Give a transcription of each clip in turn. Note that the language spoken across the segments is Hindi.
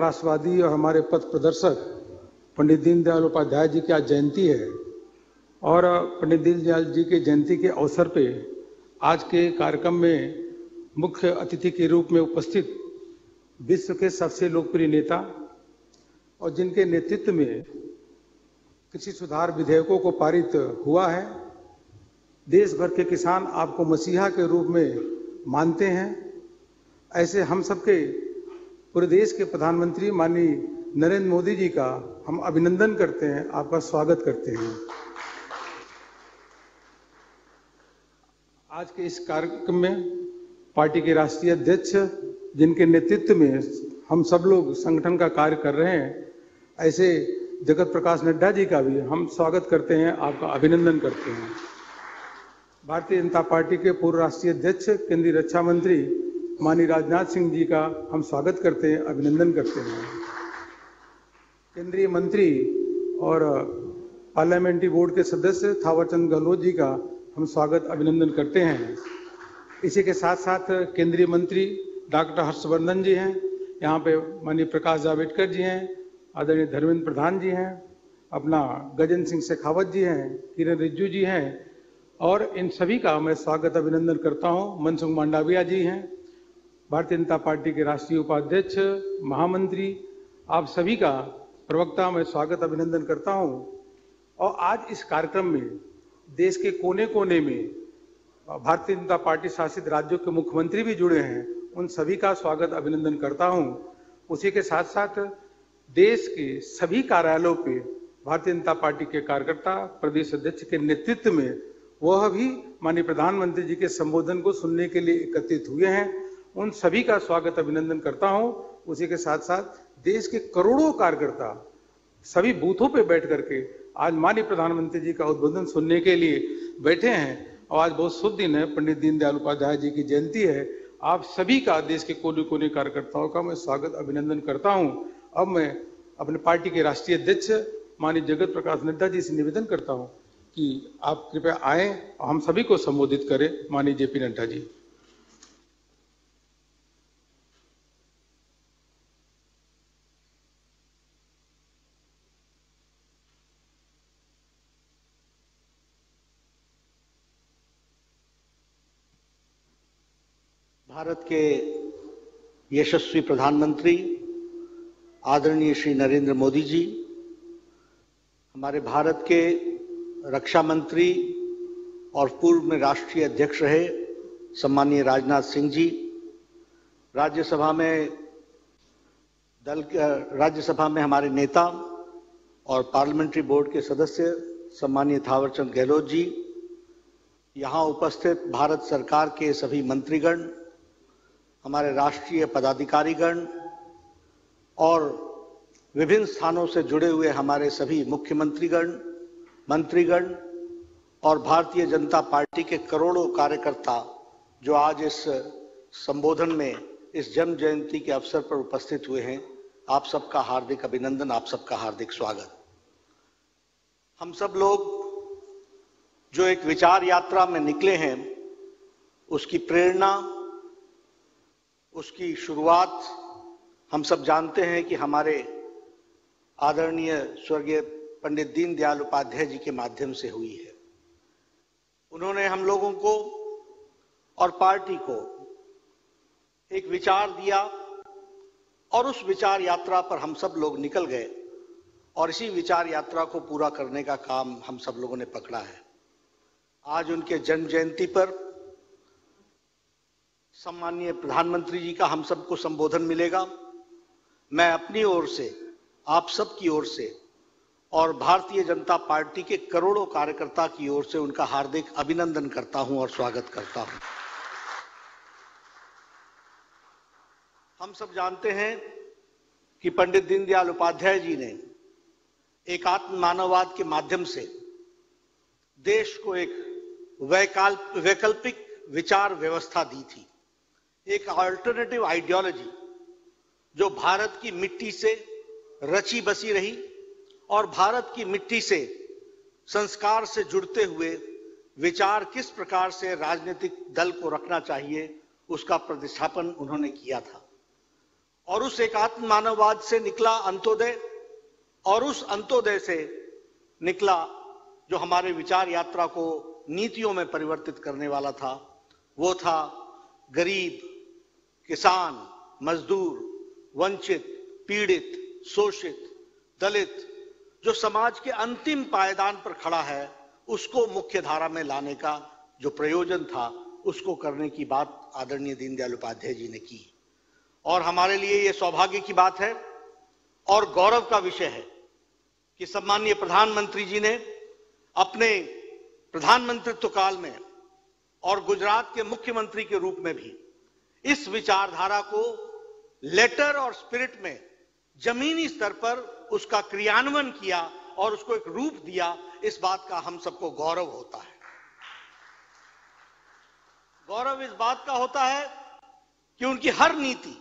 राष्ट्रवादी और हमारे पथ प्रदर्शक पंडित दीनदयाल उपाध्याय जी की आज जयंती है और पंडित दीनदयाल जी की जयंती के अवसर पे आज के कार्यक्रम में मुख्य अतिथि के रूप में उपस्थित विश्व के सबसे लोकप्रिय नेता और जिनके नेतृत्व में कृषि सुधार विधेयकों को पारित हुआ है देश भर के किसान आपको मसीहा के रूप में मानते हैं ऐसे हम सबके पूरे देश के प्रधानमंत्री माननीय नरेंद्र मोदी जी का हम अभिनंदन करते हैं आपका स्वागत करते हैं आज के इस कार्यक्रम में पार्टी के राष्ट्रीय अध्यक्ष जिनके नेतृत्व में हम सब लोग संगठन का कार्य कर रहे हैं ऐसे जगत प्रकाश नड्डा जी का भी हम स्वागत करते हैं आपका अभिनंदन करते हैं भारतीय जनता पार्टी के पूर्व राष्ट्रीय अध्यक्ष केंद्रीय रक्षा मंत्री माननीय राजनाथ सिंह जी का हम स्वागत करते हैं अभिनंदन करते हैं केंद्रीय मंत्री और पार्लियामेंट्री बोर्ड के सदस्य थावरचंद गहलोत जी का हम स्वागत अभिनंदन करते हैं इसी के साथ साथ केंद्रीय मंत्री डॉक्टर हर्षवर्धन जी हैं यहाँ पे माननीय प्रकाश जावेडकर जी हैं आदरणीय धर्मेंद्र प्रधान जी हैं अपना गजेंद्र सिंह शेखावत जी हैं किरण रिज्जू जी हैं और इन सभी का मैं स्वागत अभिनंदन करता हूँ मनसुख मांडाविया जी हैं भारतीय जनता पार्टी के राष्ट्रीय उपाध्यक्ष महामंत्री आप सभी का प्रवक्ता मैं स्वागत अभिनंदन करता हूं और आज इस कार्यक्रम में देश के कोने कोने में भारतीय जनता पार्टी शासित राज्यों के मुख्यमंत्री भी जुड़े हैं उन सभी का स्वागत अभिनंदन करता हूं उसी के साथ साथ देश के सभी कार्यालयों पे भारतीय जनता पार्टी के कार्यकर्ता प्रदेश अध्यक्ष के नेतृत्व में वह भी माननीय प्रधानमंत्री जी के संबोधन को सुनने के लिए एकत्रित हुए हैं उन सभी का स्वागत अभिनंदन करता हूं उसी के साथ साथ देश के करोड़ों कार्यकर्ता सभी बूथों पे बैठ करके आज माननीय प्रधानमंत्री जी का उद्बोधन सुनने के लिए बैठे हैं और आज बहुत शुभ दिन है पंडित दीनदयाल उपाध्याय जी की जयंती है आप सभी का देश के कोने कोने कार्यकर्ताओं का मैं स्वागत अभिनंदन करता हूँ अब मैं अपने पार्टी के राष्ट्रीय अध्यक्ष माननीय जगत प्रकाश नड्डा जी से निवेदन करता हूँ कि आप कृपया आए और हम सभी को संबोधित करें माननीय जेपी नड्डा जी भारत के यशस्वी प्रधानमंत्री आदरणीय श्री नरेंद्र मोदी जी हमारे भारत के रक्षा मंत्री और पूर्व में राष्ट्रीय अध्यक्ष रहे सम्मानीय राजनाथ सिंह जी राज्यसभा में दल राज्यसभा में हमारे नेता और पार्लियामेंट्री बोर्ड के सदस्य सम्मानीय थावरचंद गहलोत जी यहाँ उपस्थित भारत सरकार के सभी मंत्रीगण हमारे राष्ट्रीय पदाधिकारीगण और विभिन्न स्थानों से जुड़े हुए हमारे सभी मुख्यमंत्रीगण मंत्रीगण और भारतीय जनता पार्टी के करोड़ों कार्यकर्ता जो आज इस संबोधन में इस जन्म जयंती के अवसर पर उपस्थित हुए हैं आप सबका हार्दिक अभिनंदन आप सबका हार्दिक स्वागत हम सब लोग जो एक विचार यात्रा में निकले हैं उसकी प्रेरणा उसकी शुरुआत हम सब जानते हैं कि हमारे आदरणीय स्वर्गीय पंडित दीनदयाल उपाध्याय जी के माध्यम से हुई है उन्होंने हम लोगों को और पार्टी को एक विचार दिया और उस विचार यात्रा पर हम सब लोग निकल गए और इसी विचार यात्रा को पूरा करने का काम हम सब लोगों ने पकड़ा है आज उनके जन्म जयंती पर सम्मान्य प्रधानमंत्री जी का हम सबको संबोधन मिलेगा मैं अपनी ओर से आप सब की ओर से और भारतीय जनता पार्टी के करोड़ों कार्यकर्ता की ओर से उनका हार्दिक अभिनंदन करता हूं और स्वागत करता हूं हम सब जानते हैं कि पंडित दीनदयाल उपाध्याय जी ने एक मानववाद के माध्यम से देश को एक वैकल्पिक विचार व्यवस्था दी थी एक अल्टरनेटिव आइडियोलॉजी जो भारत की मिट्टी से रची बसी रही और भारत की मिट्टी से संस्कार से जुड़ते हुए विचार किस प्रकार से राजनीतिक दल को रखना चाहिए उसका प्रतिष्ठापन उन्होंने किया था और उस एकात्म मानववाद से निकला अंत्योदय और उस अंत्योदय से निकला जो हमारे विचार यात्रा को नीतियों में परिवर्तित करने वाला था वो था गरीब किसान मजदूर वंचित पीड़ित शोषित दलित जो समाज के अंतिम पायदान पर खड़ा है उसको मुख्य धारा में लाने का जो प्रयोजन था उसको करने की बात आदरणीय दीनदयाल उपाध्याय जी ने की और हमारे लिए ये सौभाग्य की बात है और गौरव का विषय है कि सम्माननीय प्रधानमंत्री जी ने अपने प्रधानमंत्रित्व काल में और गुजरात के मुख्यमंत्री के रूप में भी इस विचारधारा को लेटर और स्पिरिट में जमीनी स्तर पर उसका क्रियान्वयन किया और उसको एक रूप दिया इस बात का हम सबको गौरव होता है गौरव इस बात का होता है कि उनकी हर नीति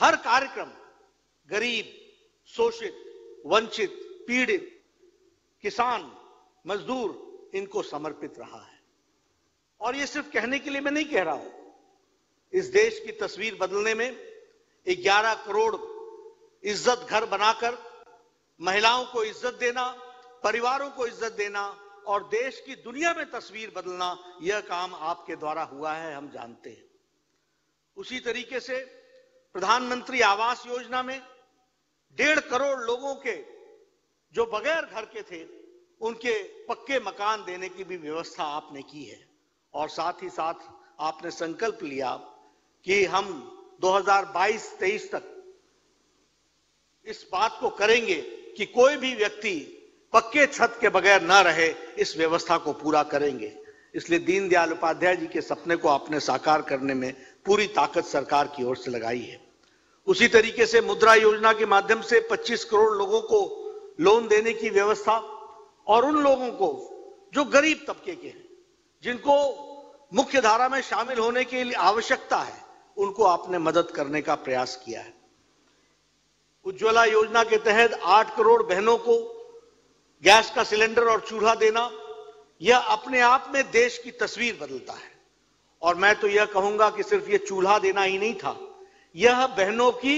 हर कार्यक्रम गरीब शोषित वंचित पीड़ित किसान मजदूर इनको समर्पित रहा है और ये सिर्फ कहने के लिए मैं नहीं कह रहा हूं इस देश की तस्वीर बदलने में 11 करोड़ इज्जत घर बनाकर महिलाओं को इज्जत देना परिवारों को इज्जत देना और देश की दुनिया में तस्वीर बदलना यह काम आपके द्वारा हुआ है हम जानते हैं उसी तरीके से प्रधानमंत्री आवास योजना में डेढ़ करोड़ लोगों के जो बगैर घर के थे उनके पक्के मकान देने की भी व्यवस्था आपने की है और साथ ही साथ आपने संकल्प लिया कि हम 2022-23 तक इस बात को करेंगे कि कोई भी व्यक्ति पक्के छत के बगैर ना रहे इस व्यवस्था को पूरा करेंगे इसलिए दीनदयाल उपाध्याय जी के सपने को आपने साकार करने में पूरी ताकत सरकार की ओर से लगाई है उसी तरीके से मुद्रा योजना के माध्यम से 25 करोड़ लोगों को लोन देने की व्यवस्था और उन लोगों को जो गरीब तबके के हैं जिनको मुख्य धारा में शामिल होने के लिए आवश्यकता है उनको आपने मदद करने का प्रयास किया है उज्ज्वला योजना के तहत आठ करोड़ बहनों को गैस का सिलेंडर और चूल्हा देना यह अपने आप में देश की तस्वीर बदलता है और मैं तो यह कहूंगा कि सिर्फ यह चूल्हा देना ही नहीं था यह बहनों की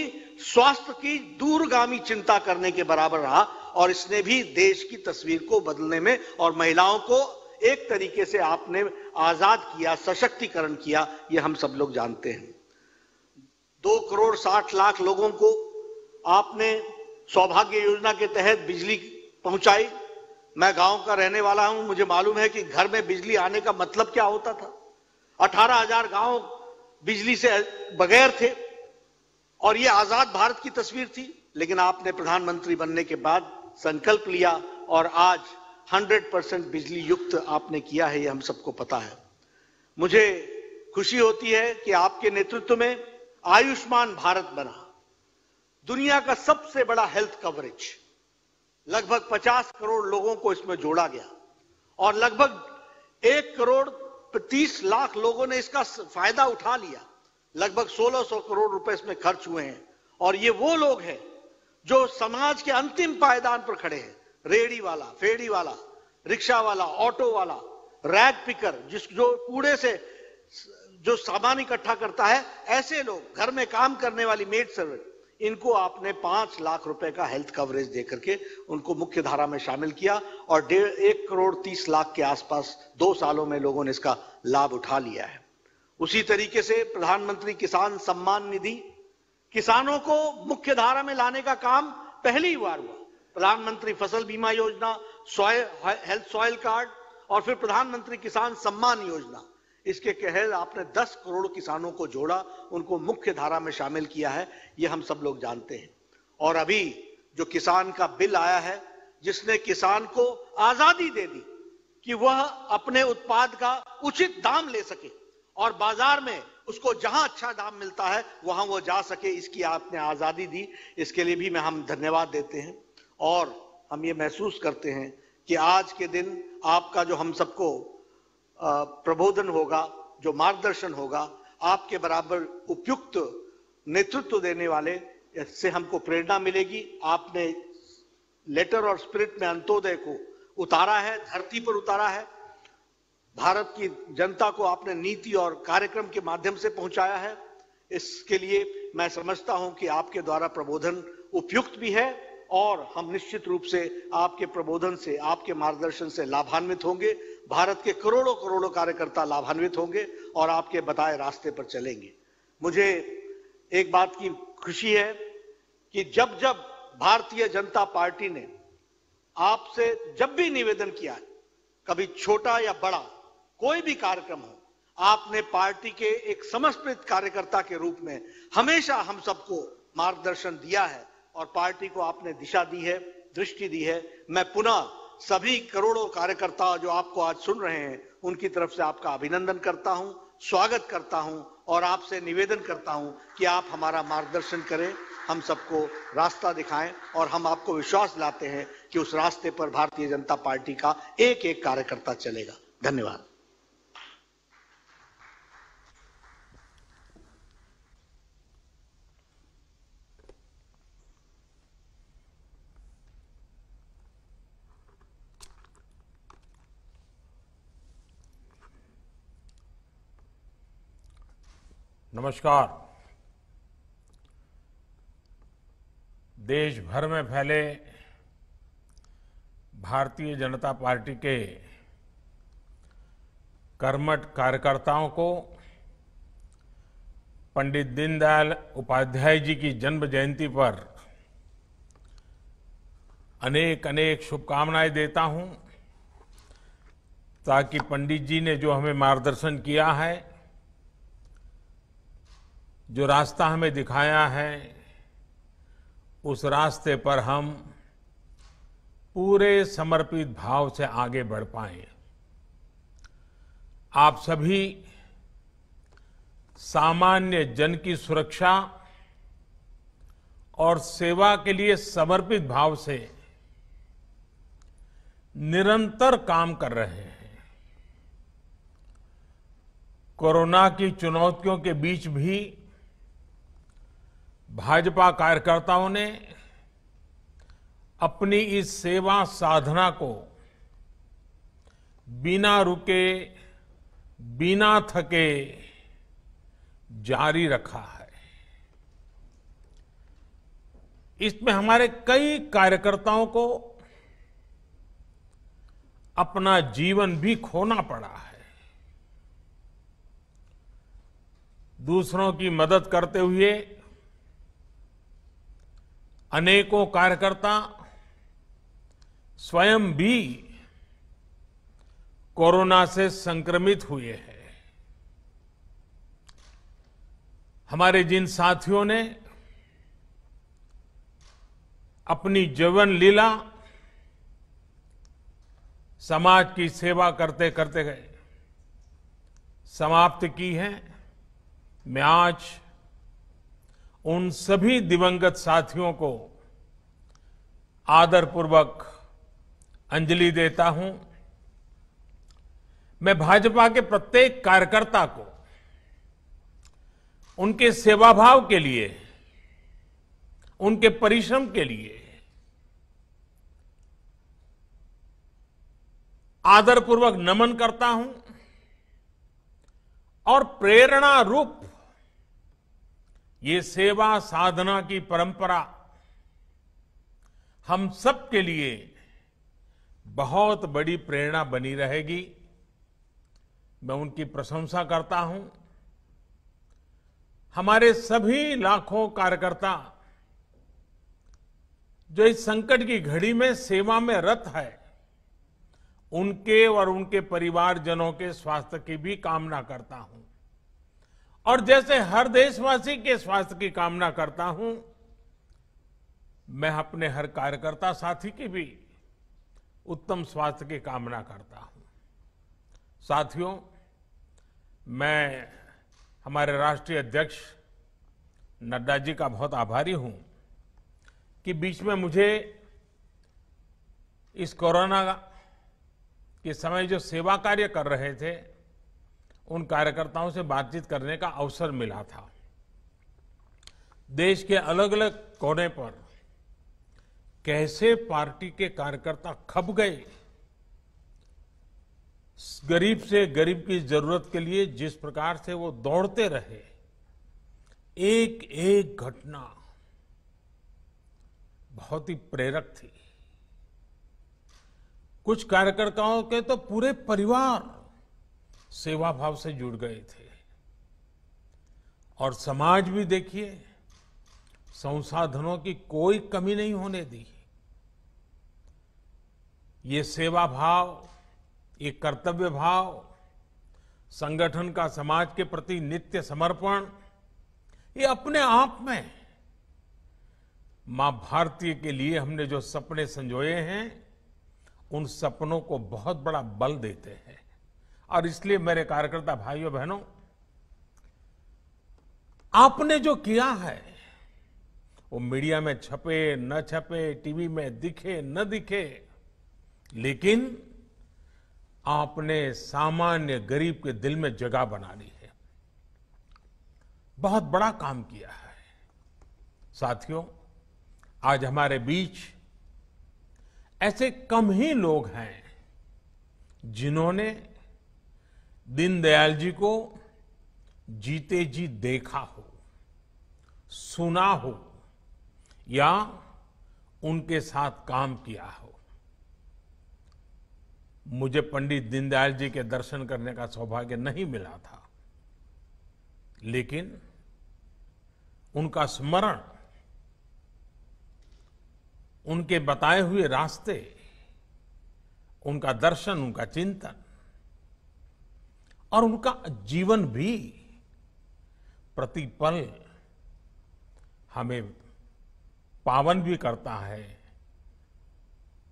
स्वास्थ्य की दूरगामी चिंता करने के बराबर रहा और इसने भी देश की तस्वीर को बदलने में और महिलाओं को एक तरीके से आपने आजाद किया सशक्तिकरण किया यह हम सब लोग जानते हैं दो करोड़ साठ लाख लोगों को आपने सौभाग्य योजना के तहत बिजली पहुंचाई मैं गांव का रहने वाला हूं मुझे मालूम है कि घर में बिजली आने का मतलब क्या होता था अठारह हजार गांव बिजली से बगैर थे और ये आजाद भारत की तस्वीर थी लेकिन आपने प्रधानमंत्री बनने के बाद संकल्प लिया और आज 100 परसेंट बिजली युक्त आपने किया है ये हम सबको पता है मुझे खुशी होती है कि आपके नेतृत्व में आयुष्मान भारत बना दुनिया का सबसे बड़ा हेल्थ कवरेज लगभग 50 करोड़ लोगों को इसमें जोड़ा गया और लगभग एक करोड़ तीस लाख लोगों ने इसका फायदा उठा लिया लगभग 1600 करोड़ रुपए इसमें खर्च हुए हैं और ये वो लोग हैं जो समाज के अंतिम पायदान पर खड़े हैं रेड़ी वाला फेड़ी वाला रिक्शा वाला ऑटो वाला रैग पिकर जिस जो कूड़े से जो सामान इकट्ठा करता है ऐसे लोग घर में काम करने वाली मेड सर्वेंट इनको आपने पांच लाख रुपए का हेल्थ कवरेज देकर के उनको मुख्य धारा में शामिल किया और डेढ़ एक करोड़ तीस लाख के आसपास दो सालों में लोगों ने इसका लाभ उठा लिया है उसी तरीके से प्रधानमंत्री किसान सम्मान निधि किसानों को मुख्य धारा में लाने का काम पहली बार हुआ प्रधानमंत्री फसल बीमा योजना सॉयल हेल्थ सॉयल कार्ड और फिर प्रधानमंत्री किसान सम्मान योजना इसके कहल आपने 10 करोड़ किसानों को जोड़ा उनको मुख्य धारा में शामिल किया है ये हम सब लोग जानते हैं और अभी जो किसान का बिल आया है जिसने किसान को आजादी दे दी कि वह अपने उत्पाद का उचित दाम ले सके और बाजार में उसको जहां अच्छा दाम मिलता है वहां वो जा सके इसकी आपने आजादी दी इसके लिए भी मैं हम धन्यवाद देते हैं और हम ये महसूस करते हैं कि आज के दिन आपका जो हम सबको प्रबोधन होगा जो मार्गदर्शन होगा आपके बराबर उपयुक्त नेतृत्व देने वाले से हमको प्रेरणा मिलेगी आपने लेटर और स्पिरिट में अंतोदय को उतारा है धरती पर उतारा है भारत की जनता को आपने नीति और कार्यक्रम के माध्यम से पहुंचाया है इसके लिए मैं समझता हूं कि आपके द्वारा प्रबोधन उपयुक्त भी है और हम निश्चित रूप से आपके प्रबोधन से आपके मार्गदर्शन से लाभान्वित होंगे भारत के करोड़ों करोड़ों कार्यकर्ता लाभान्वित होंगे और आपके बताए रास्ते पर चलेंगे मुझे एक बात की खुशी है कि जब जब भारतीय जनता पार्टी ने आपसे जब भी निवेदन किया है कभी छोटा या बड़ा कोई भी कार्यक्रम हो आपने पार्टी के एक समर्पित कार्यकर्ता के रूप में हमेशा हम सबको मार्गदर्शन दिया है और पार्टी को आपने दिशा दी है दृष्टि दी है मैं पुनः सभी करोड़ों कार्यकर्ता जो आपको आज सुन रहे हैं उनकी तरफ से आपका अभिनंदन करता हूं स्वागत करता हूं और आपसे निवेदन करता हूं कि आप हमारा मार्गदर्शन करें हम सबको रास्ता दिखाएं और हम आपको विश्वास लाते हैं कि उस रास्ते पर भारतीय जनता पार्टी का एक एक कार्यकर्ता चलेगा धन्यवाद नमस्कार देश भर में फैले भारतीय जनता पार्टी के कर्मठ कार्यकर्ताओं को पंडित दीनदयाल उपाध्याय जी की जन्म जयंती पर अनेक अनेक शुभकामनाएं देता हूं ताकि पंडित जी ने जो हमें मार्गदर्शन किया है जो रास्ता हमें दिखाया है उस रास्ते पर हम पूरे समर्पित भाव से आगे बढ़ पाए आप सभी सामान्य जन की सुरक्षा और सेवा के लिए समर्पित भाव से निरंतर काम कर रहे हैं कोरोना की चुनौतियों के बीच भी भाजपा कार्यकर्ताओं ने अपनी इस सेवा साधना को बिना रुके बिना थके जारी रखा है इसमें हमारे कई कार्यकर्ताओं को अपना जीवन भी खोना पड़ा है दूसरों की मदद करते हुए अनेकों कार्यकर्ता स्वयं भी कोरोना से संक्रमित हुए हैं हमारे जिन साथियों ने अपनी जीवन लीला समाज की सेवा करते करते गए समाप्त की है मैं आज उन सभी दिवंगत साथियों को आदरपूर्वक अंजलि देता हूं मैं भाजपा के प्रत्येक कार्यकर्ता को उनके सेवाभाव के लिए उनके परिश्रम के लिए आदरपूर्वक नमन करता हूं और प्रेरणा रूप ये सेवा साधना की परंपरा हम सबके लिए बहुत बड़ी प्रेरणा बनी रहेगी मैं उनकी प्रशंसा करता हूं हमारे सभी लाखों कार्यकर्ता जो इस संकट की घड़ी में सेवा में रत है उनके और उनके परिवारजनों के स्वास्थ्य की भी कामना करता हूं और जैसे हर देशवासी के स्वास्थ्य की कामना करता हूं मैं अपने हर कार्यकर्ता साथी की भी उत्तम स्वास्थ्य की कामना करता हूं साथियों मैं हमारे राष्ट्रीय अध्यक्ष नड्डा जी का बहुत आभारी हूं कि बीच में मुझे इस कोरोना के समय जो सेवा कार्य कर रहे थे उन कार्यकर्ताओं से बातचीत करने का अवसर मिला था देश के अलग अलग कोने पर कैसे पार्टी के कार्यकर्ता खप गए गरीब से गरीब की जरूरत के लिए जिस प्रकार से वो दौड़ते रहे एक एक घटना बहुत ही प्रेरक थी कुछ कार्यकर्ताओं के तो पूरे परिवार सेवा भाव से जुड़ गए थे और समाज भी देखिए संसाधनों की कोई कमी नहीं होने दी ये सेवा भाव ये कर्तव्य भाव संगठन का समाज के प्रति नित्य समर्पण ये अपने आप में मां भारतीय के लिए हमने जो सपने संजोए हैं उन सपनों को बहुत बड़ा बल देते हैं और इसलिए मेरे कार्यकर्ता भाइयों बहनों आपने जो किया है वो मीडिया में छपे न छपे टीवी में दिखे न दिखे लेकिन आपने सामान्य गरीब के दिल में जगह बना ली है बहुत बड़ा काम किया है साथियों आज हमारे बीच ऐसे कम ही लोग हैं जिन्होंने दीनदयाल जी को जीते जी देखा हो सुना हो या उनके साथ काम किया हो मुझे पंडित दीनदयाल जी के दर्शन करने का सौभाग्य नहीं मिला था लेकिन उनका स्मरण उनके बताए हुए रास्ते उनका दर्शन उनका चिंतन और उनका जीवन भी प्रतिपल हमें पावन भी करता है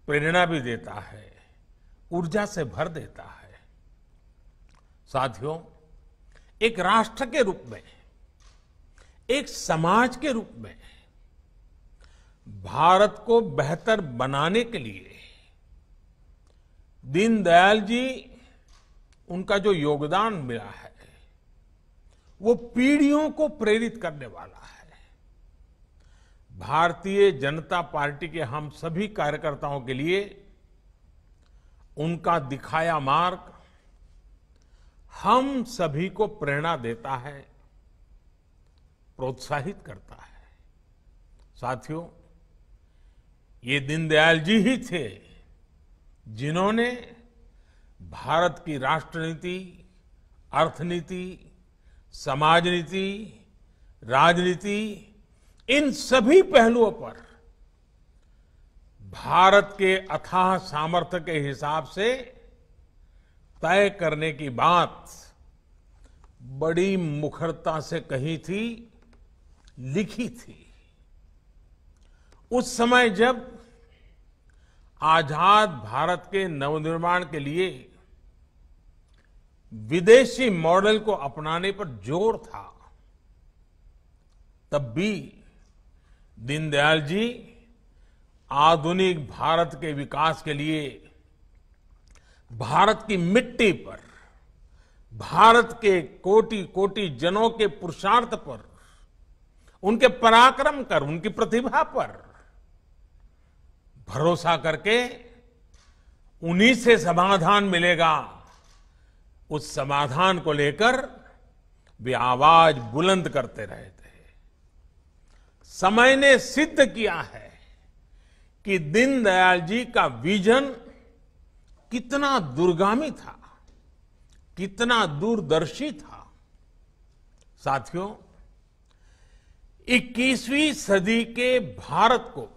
प्रेरणा भी देता है ऊर्जा से भर देता है साथियों एक राष्ट्र के रूप में एक समाज के रूप में भारत को बेहतर बनाने के लिए दीनदयाल जी उनका जो योगदान मिला है वो पीढ़ियों को प्रेरित करने वाला है भारतीय जनता पार्टी के हम सभी कार्यकर्ताओं के लिए उनका दिखाया मार्ग हम सभी को प्रेरणा देता है प्रोत्साहित करता है साथियों ये दीनदयाल जी ही थे जिन्होंने भारत की राष्ट्रनीति अर्थनीति समाज नीति राजनीति इन सभी पहलुओं पर भारत के अथाह सामर्थ्य के हिसाब से तय करने की बात बड़ी मुखरता से कही थी लिखी थी उस समय जब आजाद भारत के नवनिर्माण के लिए विदेशी मॉडल को अपनाने पर जोर था तब भी दीनदयाल जी आधुनिक भारत के विकास के लिए भारत की मिट्टी पर भारत के कोटि कोटि जनों के पुरुषार्थ पर उनके पराक्रम कर उनकी प्रतिभा पर भरोसा करके उन्हीं से समाधान मिलेगा उस समाधान को लेकर वे आवाज बुलंद करते रहे थे समय ने सिद्ध किया है कि दीनदयाल जी का विजन कितना दुर्गामी था कितना दूरदर्शी था साथियों 21वीं सदी के भारत को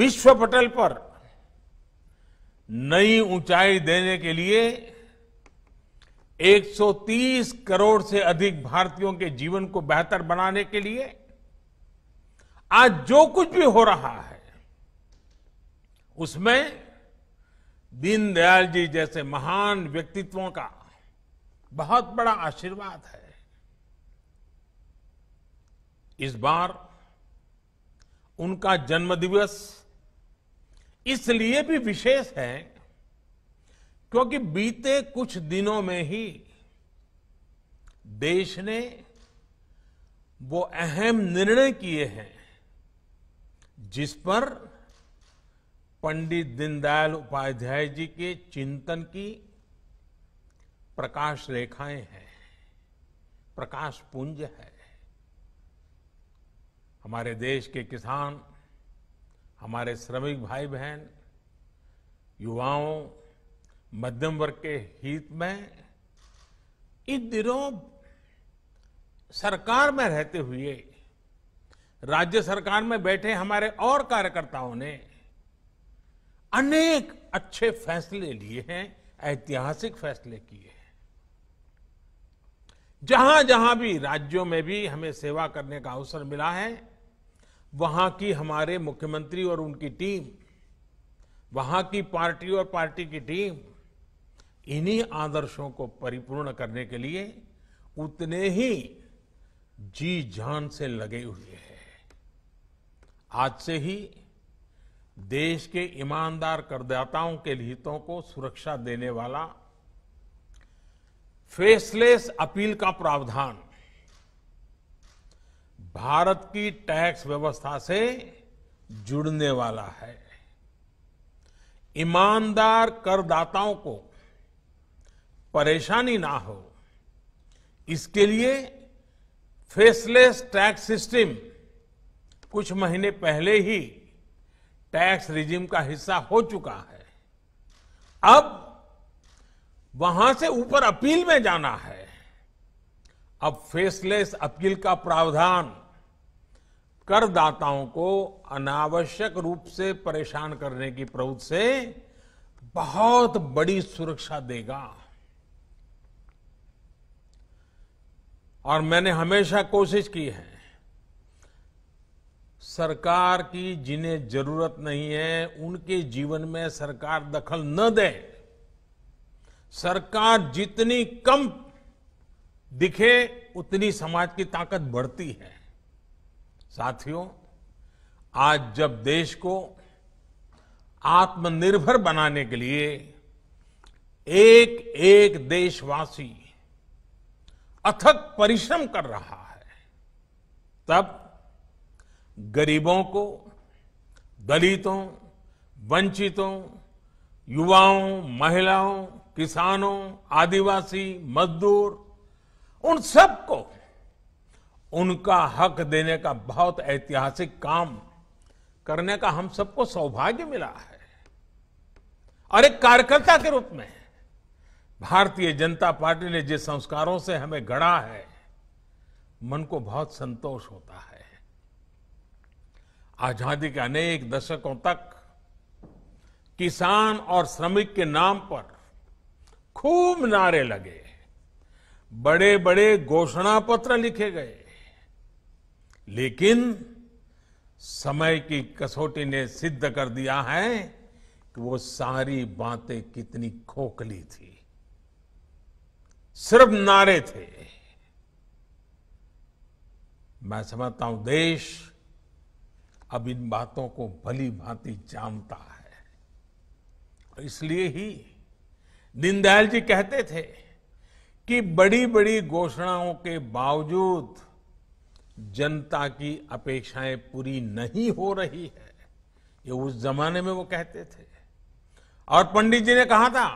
विश्व पटल पर नई ऊंचाई देने के लिए 130 करोड़ से अधिक भारतीयों के जीवन को बेहतर बनाने के लिए आज जो कुछ भी हो रहा है उसमें दीनदयाल जी जैसे महान व्यक्तित्वों का बहुत बड़ा आशीर्वाद है इस बार उनका जन्मदिवस इसलिए भी विशेष है क्योंकि बीते कुछ दिनों में ही देश ने वो अहम निर्णय किए हैं जिस पर पंडित दीनदयाल उपाध्याय जी के चिंतन की प्रकाश रेखाएं हैं प्रकाश पुंज है हमारे देश के किसान हमारे श्रमिक भाई बहन युवाओं मध्यम वर्ग के हित में इन दिनों सरकार में रहते हुए राज्य सरकार में बैठे हमारे और कार्यकर्ताओं ने अनेक अच्छे फैसले लिए हैं ऐतिहासिक फैसले किए हैं जहां जहां भी राज्यों में भी हमें सेवा करने का अवसर मिला है वहां की हमारे मुख्यमंत्री और उनकी टीम वहां की पार्टी और पार्टी की टीम इन्हीं आदर्शों को परिपूर्ण करने के लिए उतने ही जी जान से लगे हुए हैं आज से ही देश के ईमानदार करदाताओं के हितों को सुरक्षा देने वाला फेसलेस अपील का प्रावधान भारत की टैक्स व्यवस्था से जुड़ने वाला है ईमानदार करदाताओं को परेशानी ना हो इसके लिए फेसलेस टैक्स सिस्टम कुछ महीने पहले ही टैक्स रिजिम का हिस्सा हो चुका है अब वहां से ऊपर अपील में जाना है अब फेसलेस अपील का प्रावधान करदाताओं को अनावश्यक रूप से परेशान करने की प्रवृत्ति से बहुत बड़ी सुरक्षा देगा और मैंने हमेशा कोशिश की है सरकार की जिन्हें जरूरत नहीं है उनके जीवन में सरकार दखल न दे सरकार जितनी कम दिखे उतनी समाज की ताकत बढ़ती है साथियों आज जब देश को आत्मनिर्भर बनाने के लिए एक एक देशवासी अथक परिश्रम कर रहा है तब गरीबों को दलितों वंचितों युवाओं महिलाओं किसानों आदिवासी मजदूर उन सबको उनका हक देने का बहुत ऐतिहासिक काम करने का हम सबको सौभाग्य मिला है और एक कार्यकर्ता के रूप में भारतीय जनता पार्टी ने जिस संस्कारों से हमें गढ़ा है मन को बहुत संतोष होता है आजादी के अनेक दशकों तक किसान और श्रमिक के नाम पर खूब नारे लगे बड़े बड़े घोषणा पत्र लिखे गए लेकिन समय की कसौटी ने सिद्ध कर दिया है कि वो सारी बातें कितनी खोखली थी सिर्फ नारे थे मैं समझता हूं देश अब इन बातों को भली भांति जानता है इसलिए ही दीनदयाल जी कहते थे कि बड़ी बड़ी घोषणाओं के बावजूद जनता की अपेक्षाएं पूरी नहीं हो रही है ये उस जमाने में वो कहते थे और पंडित जी ने कहा था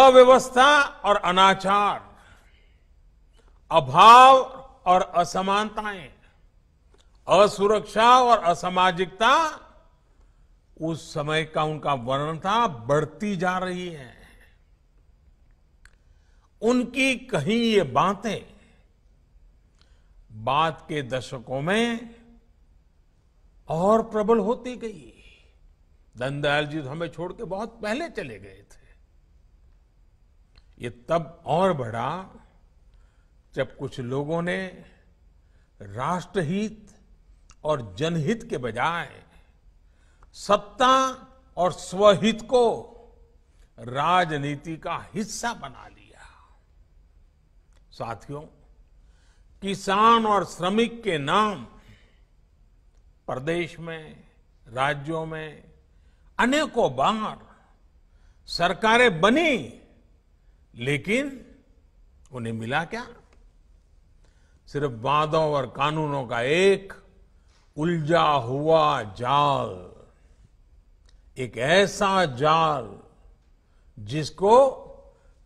अव्यवस्था और अनाचार अभाव और असमानताएं असुरक्षा और असामाजिकता उस समय का उनका वर्णन था बढ़ती जा रही है उनकी कहीं ये बातें बाद के दशकों में और प्रबल होती गई दनदयाल जी तो हमें छोड़ के बहुत पहले चले गए थे ये तब और बढ़ा जब कुछ लोगों ने राष्ट्रहित और जनहित के बजाय सत्ता और स्वहित को राजनीति का हिस्सा बना लिया साथियों किसान और श्रमिक के नाम प्रदेश में राज्यों में अनेकों बार सरकारें बनी लेकिन उन्हें मिला क्या सिर्फ वादों और कानूनों का एक उलझा हुआ जाल एक ऐसा जाल जिसको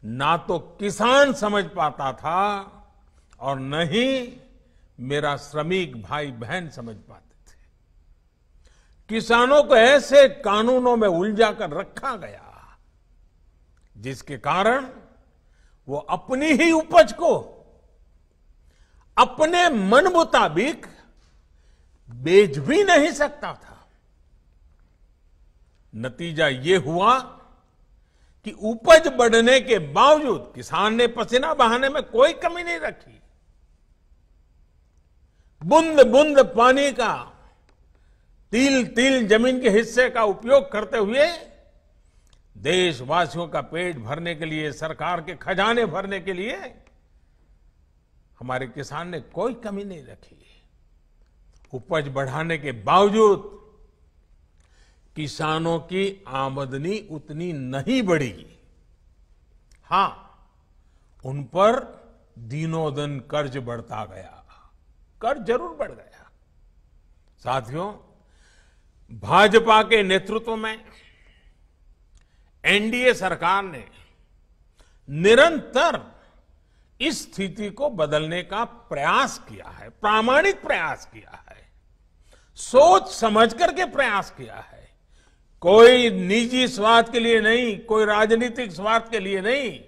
ना तो किसान समझ पाता था और न ही मेरा श्रमिक भाई बहन समझ पाते थे किसानों को ऐसे कानूनों में उलझा कर रखा गया जिसके कारण वो अपनी ही उपज को अपने मन मुताबिक बेच भी नहीं सकता था नतीजा ये हुआ कि उपज बढ़ने के बावजूद किसान ने पसीना बहाने में कोई कमी नहीं रखी बुंद बुंद पानी का तिल तिल जमीन के हिस्से का उपयोग करते हुए देशवासियों का पेट भरने के लिए सरकार के खजाने भरने के लिए हमारे किसान ने कोई कमी नहीं रखी उपज बढ़ाने के बावजूद किसानों की आमदनी उतनी नहीं बढ़ी हां उन पर दिनों दिन कर्ज बढ़ता गया कर्ज जरूर बढ़ गया साथियों भाजपा के नेतृत्व में एनडीए सरकार ने निरंतर इस स्थिति को बदलने का प्रयास किया है प्रामाणिक प्रयास किया है सोच समझ करके प्रयास किया है कोई निजी स्वार्थ के लिए नहीं कोई राजनीतिक स्वार्थ के लिए नहीं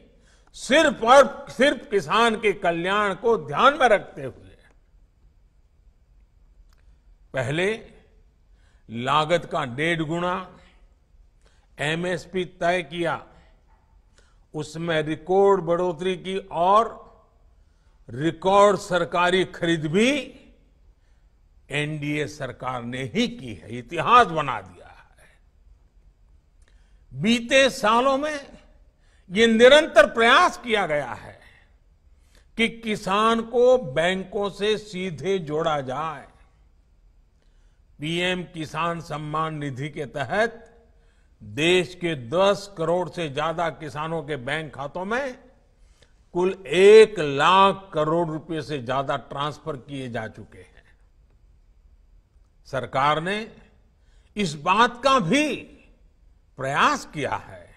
सिर्फ और सिर्फ किसान के कल्याण को ध्यान में रखते हुए पहले लागत का डेढ़ गुना एमएसपी तय किया उसमें रिकॉर्ड बढ़ोतरी की और रिकॉर्ड सरकारी खरीद भी एनडीए सरकार ने ही की है इतिहास बना दिया है बीते सालों में ये निरंतर प्रयास किया गया है कि किसान को बैंकों से सीधे जोड़ा जाए पीएम किसान सम्मान निधि के तहत देश के 10 करोड़ से ज्यादा किसानों के बैंक खातों में कुल एक लाख करोड़ रुपए से ज्यादा ट्रांसफर किए जा चुके हैं सरकार ने इस बात का भी प्रयास किया है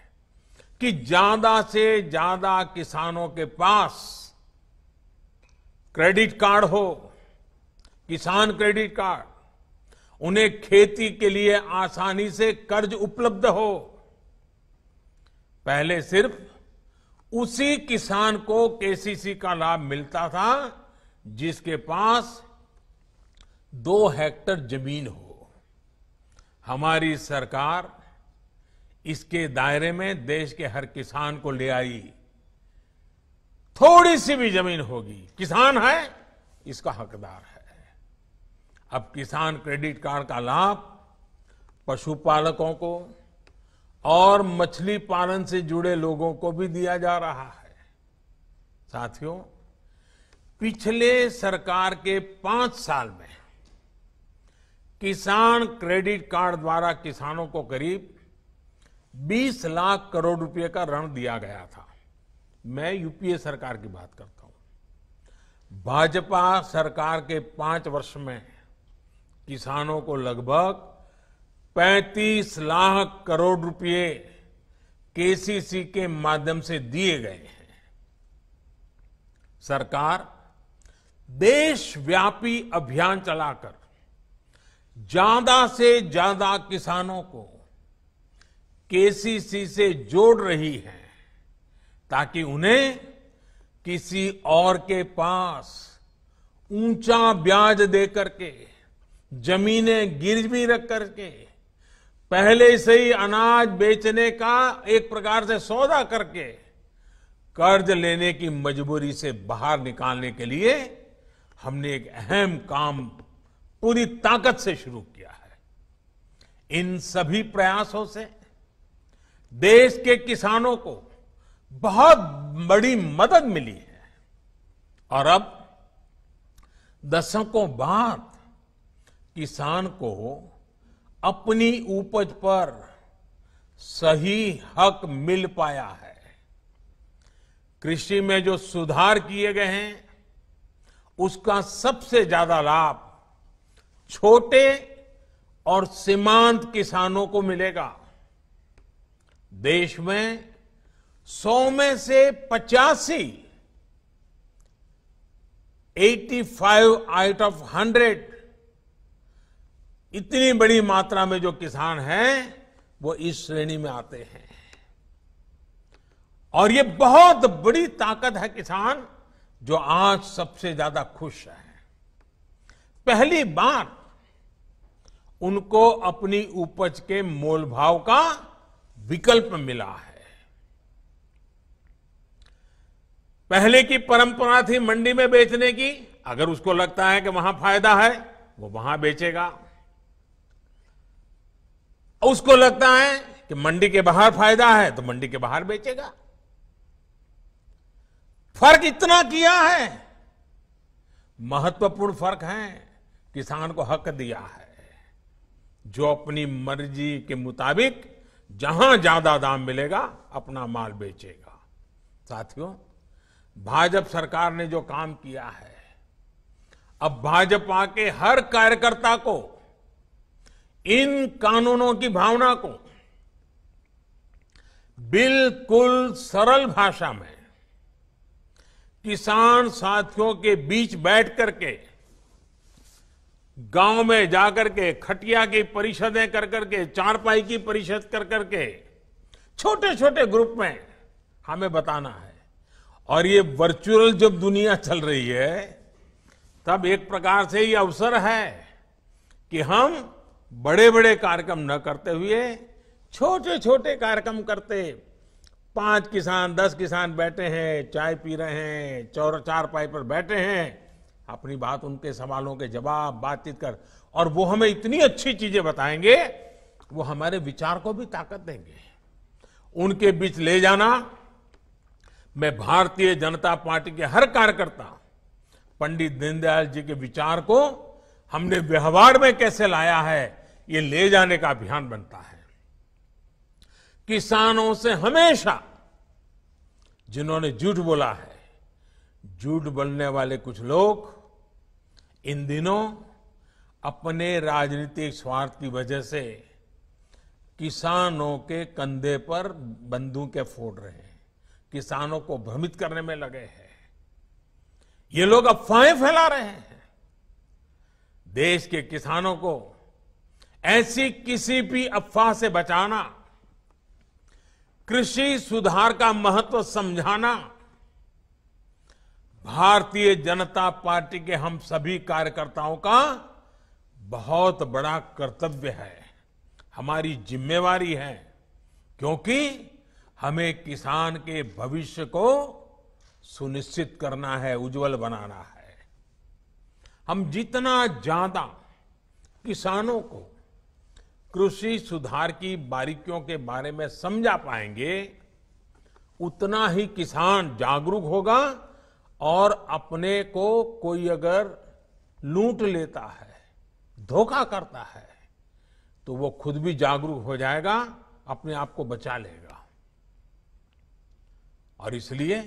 कि ज्यादा से ज्यादा किसानों के पास क्रेडिट कार्ड हो किसान क्रेडिट कार्ड उन्हें खेती के लिए आसानी से कर्ज उपलब्ध हो पहले सिर्फ उसी किसान को केसीसी का लाभ मिलता था जिसके पास दो हेक्टर जमीन हो हमारी सरकार इसके दायरे में देश के हर किसान को ले आई थोड़ी सी भी जमीन होगी किसान है इसका हकदार है अब किसान क्रेडिट कार्ड का लाभ पशुपालकों को और मछली पालन से जुड़े लोगों को भी दिया जा रहा है साथियों पिछले सरकार के पांच साल में किसान क्रेडिट कार्ड द्वारा किसानों को करीब 20 लाख करोड़ रुपए का ऋण दिया गया था मैं यूपीए सरकार की बात करता हूं भाजपा सरकार के पांच वर्ष में किसानों को लगभग 35 लाख करोड़ रुपए केसीसी के माध्यम से दिए गए हैं सरकार देशव्यापी अभियान चलाकर ज्यादा से ज्यादा किसानों को केसीसी से जोड़ रही है ताकि उन्हें किसी और के पास ऊंचा ब्याज देकर के जमीनें गिरवी रख करके पहले से ही अनाज बेचने का एक प्रकार से सौदा करके कर्ज लेने की मजबूरी से बाहर निकालने के लिए हमने एक अहम काम पूरी ताकत से शुरू किया है इन सभी प्रयासों से देश के किसानों को बहुत बड़ी मदद मिली है और अब दशकों बाद किसान को अपनी उपज पर सही हक मिल पाया है कृषि में जो सुधार किए गए हैं उसका सबसे ज्यादा लाभ छोटे और सीमांत किसानों को मिलेगा देश में सौ में से पचासी 85 आउट ऑफ हंड्रेड इतनी बड़ी मात्रा में जो किसान हैं वो इस श्रेणी में आते हैं और ये बहुत बड़ी ताकत है किसान जो आज सबसे ज्यादा खुश है पहली बार उनको अपनी उपज के मोल भाव का विकल्प मिला है पहले की परंपरा थी मंडी में बेचने की अगर उसको लगता है कि वहां फायदा है वो वहां बेचेगा उसको लगता है कि मंडी के बाहर फायदा है तो मंडी के बाहर बेचेगा फर्क इतना किया है महत्वपूर्ण फर्क है किसान को हक दिया है जो अपनी मर्जी के मुताबिक जहां ज्यादा दाम मिलेगा अपना माल बेचेगा साथियों भाजपा सरकार ने जो काम किया है अब भाजपा के हर कार्यकर्ता को इन कानूनों की भावना को बिल्कुल सरल भाषा में किसान साथियों के बीच बैठ करके गांव में जाकर के खटिया की परिषदें कर करके चारपाई की परिषद कर करके छोटे छोटे ग्रुप में हमें बताना है और ये वर्चुअल जब दुनिया चल रही है तब एक प्रकार से ये अवसर है कि हम बड़े बड़े कार्यक्रम न करते हुए छोटे छोटे कार्यक्रम करते पांच किसान दस किसान बैठे हैं चाय पी रहे हैं चौर चार पाई पर बैठे हैं अपनी बात उनके सवालों के जवाब बातचीत कर और वो हमें इतनी अच्छी चीजें बताएंगे वो हमारे विचार को भी ताकत देंगे उनके बीच ले जाना मैं भारतीय जनता पार्टी के हर कार्यकर्ता पंडित दीनदयाल जी के विचार को हमने व्यवहार में कैसे लाया है ये ले जाने का अभियान बनता है किसानों से हमेशा जिन्होंने झूठ बोला है झूठ बोलने वाले कुछ लोग इन दिनों अपने राजनीतिक स्वार्थ की वजह से किसानों के कंधे पर बंदूकें फोड़ रहे हैं किसानों को भ्रमित करने में लगे हैं ये लोग अफवाहें फैला रहे हैं देश के किसानों को ऐसी किसी भी अफवाह से बचाना कृषि सुधार का महत्व समझाना भारतीय जनता पार्टी के हम सभी कार्यकर्ताओं का बहुत बड़ा कर्तव्य है हमारी जिम्मेवारी है क्योंकि हमें किसान के भविष्य को सुनिश्चित करना है उज्जवल बनाना है हम जितना ज्यादा किसानों को कृषि सुधार की बारीकियों के बारे में समझा पाएंगे उतना ही किसान जागरूक होगा और अपने को कोई अगर लूट लेता है धोखा करता है तो वो खुद भी जागरूक हो जाएगा अपने आप को बचा लेगा और इसलिए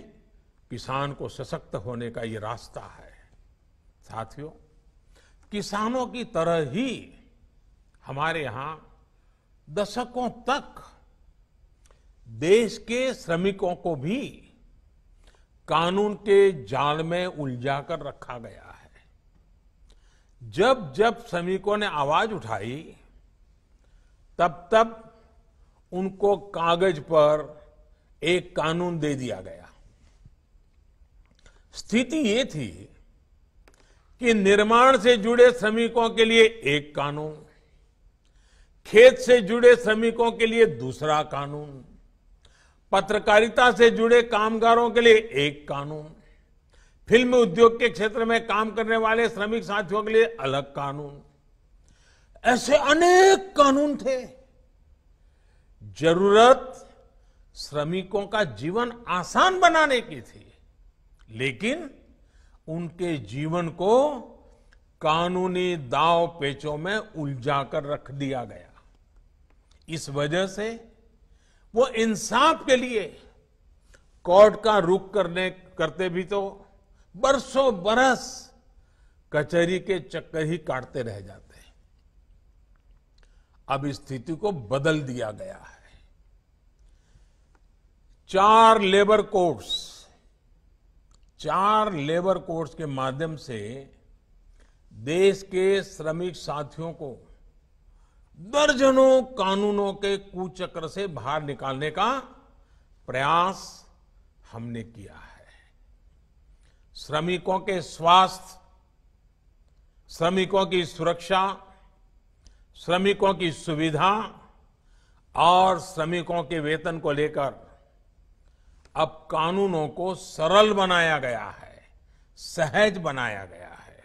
किसान को सशक्त होने का ये रास्ता है साथियों किसानों की तरह ही हमारे यहां दशकों तक देश के श्रमिकों को भी कानून के जाल में उलझा कर रखा गया है जब जब श्रमिकों ने आवाज उठाई तब तब उनको कागज पर एक कानून दे दिया गया स्थिति ये थी कि निर्माण से जुड़े श्रमिकों के लिए एक कानून खेत से जुड़े श्रमिकों के लिए दूसरा कानून पत्रकारिता से जुड़े कामगारों के लिए एक कानून फिल्म उद्योग के क्षेत्र में काम करने वाले श्रमिक साथियों के लिए अलग कानून ऐसे अनेक कानून थे जरूरत श्रमिकों का जीवन आसान बनाने की थी लेकिन उनके जीवन को कानूनी दाव पेचों में उलझा कर रख दिया गया इस वजह से वो इंसाफ के लिए कोर्ट का रुख करने करते भी तो बरसों बरस कचहरी के चक्कर ही काटते रह जाते हैं अब स्थिति को बदल दिया गया है चार लेबर कोर्ट्स चार लेबर कोर्ट्स के माध्यम से देश के श्रमिक साथियों को दर्जनों कानूनों के कुचक्र से बाहर निकालने का प्रयास हमने किया है श्रमिकों के स्वास्थ्य श्रमिकों की सुरक्षा श्रमिकों की सुविधा और श्रमिकों के वेतन को लेकर अब कानूनों को सरल बनाया गया है सहज बनाया गया है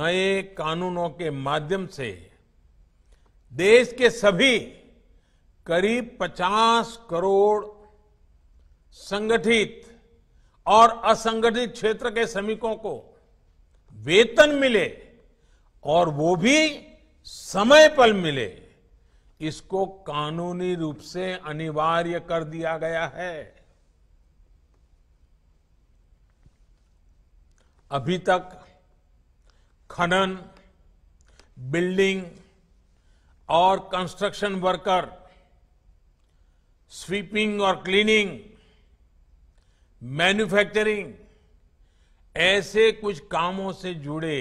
नए कानूनों के माध्यम से देश के सभी करीब 50 करोड़ संगठित और असंगठित क्षेत्र के श्रमिकों को वेतन मिले और वो भी समय पर मिले इसको कानूनी रूप से अनिवार्य कर दिया गया है अभी तक खनन बिल्डिंग और कंस्ट्रक्शन वर्कर स्वीपिंग और क्लीनिंग मैन्युफैक्चरिंग ऐसे कुछ कामों से जुड़े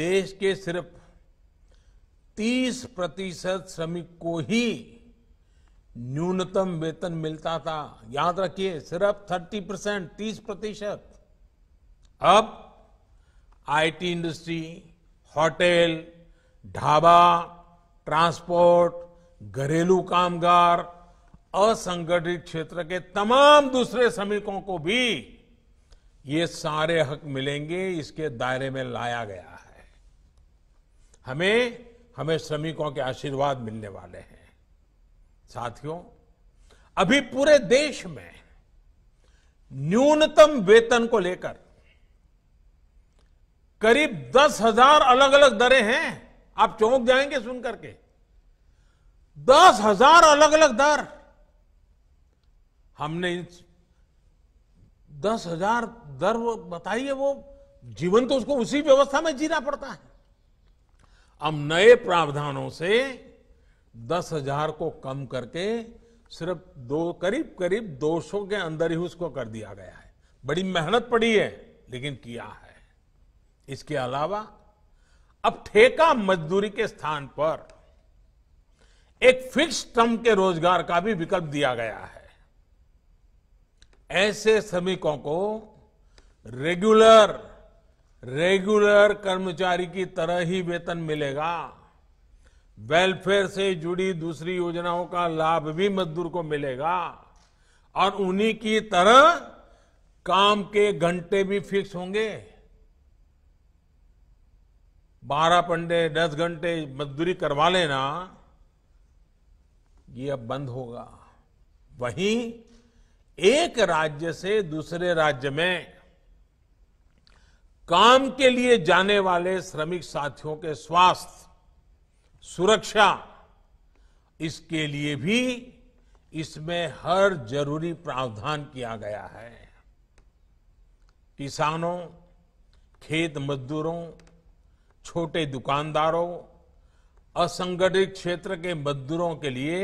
देश के सिर्फ 30 प्रतिशत श्रमिक को ही न्यूनतम वेतन मिलता था याद रखिए सिर्फ 30 परसेंट तीस प्रतिशत अब IT industry hotel dhaba transport घरेलू कामगार असंगठित क्षेत्र के तमाम दूसरे श्रमिकों को भी ये सारे हक मिलेंगे इसके दायरे में लाया गया है हमें हमें श्रमिकों के आशीर्वाद मिलने वाले हैं साथियों अभी पूरे देश में न्यूनतम वेतन को लेकर करीब दस हजार अलग अलग दरें हैं आप चौंक जाएंगे सुनकर के दस हजार अलग अलग दर हमने दस हजार दर बताइए वो जीवन तो उसको उसी व्यवस्था में जीना पड़ता है अब नए प्रावधानों से दस हजार को कम करके सिर्फ दो करीब करीब दो सौ के अंदर ही उसको कर दिया गया है बड़ी मेहनत पड़ी है लेकिन किया है इसके अलावा अब ठेका मजदूरी के स्थान पर एक फिक्स टर्म के रोजगार का भी विकल्प दिया गया है ऐसे श्रमिकों को रेगुलर रेगुलर कर्मचारी की तरह ही वेतन मिलेगा वेलफेयर से जुड़ी दूसरी योजनाओं का लाभ भी मजदूर को मिलेगा और उन्हीं की तरह काम के घंटे भी फिक्स होंगे बारह पंडे दस घंटे मजदूरी करवा लेना ये अब बंद होगा वहीं एक राज्य से दूसरे राज्य में काम के लिए जाने वाले श्रमिक साथियों के स्वास्थ्य सुरक्षा इसके लिए भी इसमें हर जरूरी प्रावधान किया गया है किसानों खेत मजदूरों छोटे दुकानदारों असंगठित क्षेत्र के मजदूरों के लिए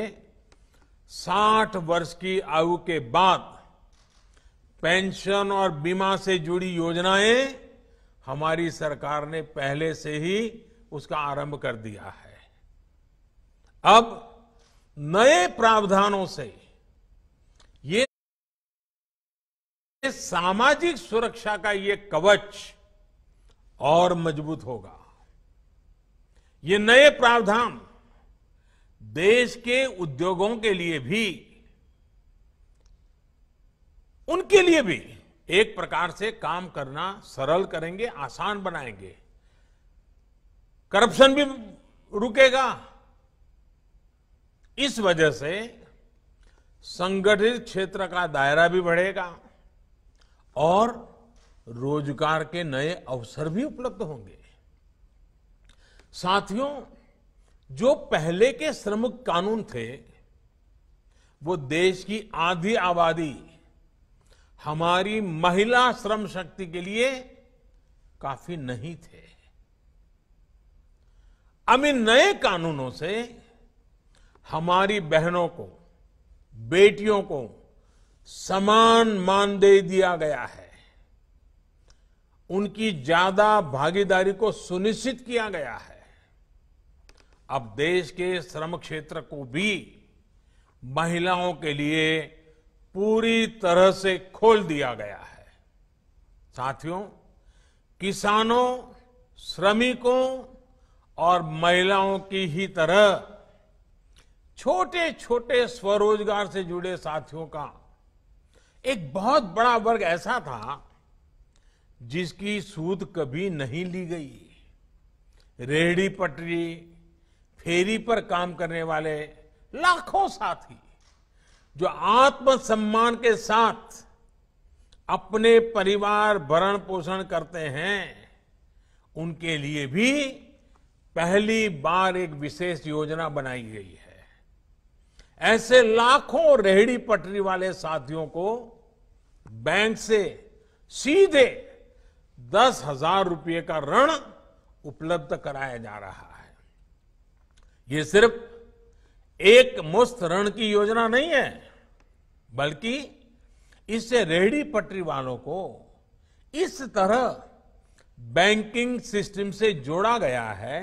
60 वर्ष की आयु के बाद पेंशन और बीमा से जुड़ी योजनाएं हमारी सरकार ने पहले से ही उसका आरंभ कर दिया है अब नए प्रावधानों से ये सामाजिक सुरक्षा का ये कवच और मजबूत होगा ये नए प्रावधान देश के उद्योगों के लिए भी उनके लिए भी एक प्रकार से काम करना सरल करेंगे आसान बनाएंगे करप्शन भी रुकेगा इस वजह से संगठित क्षेत्र का दायरा भी बढ़ेगा और रोजगार के नए अवसर भी उपलब्ध होंगे साथियों जो पहले के श्रम कानून थे वो देश की आधी आबादी हमारी महिला श्रम शक्ति के लिए काफी नहीं थे अब इन नए कानूनों से हमारी बहनों को बेटियों को समान मान दे दिया गया है उनकी ज्यादा भागीदारी को सुनिश्चित किया गया है अब देश के श्रम क्षेत्र को भी महिलाओं के लिए पूरी तरह से खोल दिया गया है साथियों किसानों श्रमिकों और महिलाओं की ही तरह छोटे छोटे स्वरोजगार से जुड़े साथियों का एक बहुत बड़ा वर्ग ऐसा था जिसकी सूद कभी नहीं ली गई रेहड़ी पटरी फेरी पर काम करने वाले लाखों साथी जो आत्मसम्मान के साथ अपने परिवार भरण पोषण करते हैं उनके लिए भी पहली बार एक विशेष योजना बनाई गई है ऐसे लाखों रेहड़ी पटरी वाले साथियों को बैंक से सीधे दस हजार रुपये का ऋण उपलब्ध कराया जा रहा है ये सिर्फ एक मुस्त ऋण की योजना नहीं है बल्कि इससे रेहड़ी पटरी वालों को इस तरह बैंकिंग सिस्टम से जोड़ा गया है